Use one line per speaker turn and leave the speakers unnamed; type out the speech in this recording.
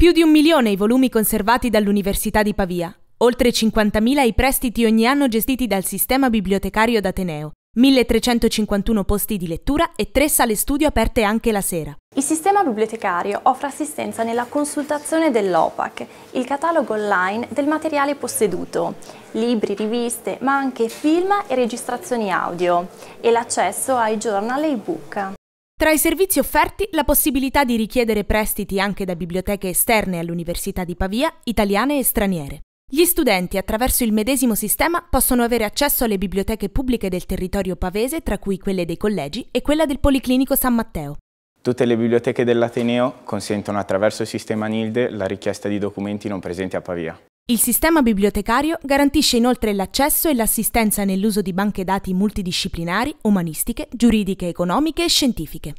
Più di un milione i volumi conservati dall'Università di Pavia, oltre 50.000 i prestiti ogni anno gestiti dal sistema bibliotecario d'Ateneo, 1351 posti di lettura
e tre sale studio aperte anche la sera. Il sistema bibliotecario offre assistenza nella consultazione dell'OPAC, il catalogo online del materiale posseduto, libri, riviste, ma anche film e registrazioni audio e l'accesso ai giornal e ebook. Tra i servizi offerti la possibilità di richiedere prestiti anche da biblioteche
esterne all'Università di Pavia, italiane e straniere. Gli studenti attraverso il medesimo sistema possono avere accesso alle biblioteche pubbliche del territorio pavese, tra cui quelle dei collegi e quella del Policlinico San Matteo.
Tutte le biblioteche dell'Ateneo consentono attraverso il sistema NILDE la richiesta di documenti non presenti a Pavia.
Il sistema bibliotecario garantisce inoltre l'accesso e l'assistenza nell'uso di banche dati multidisciplinari, umanistiche, giuridiche, economiche e scientifiche.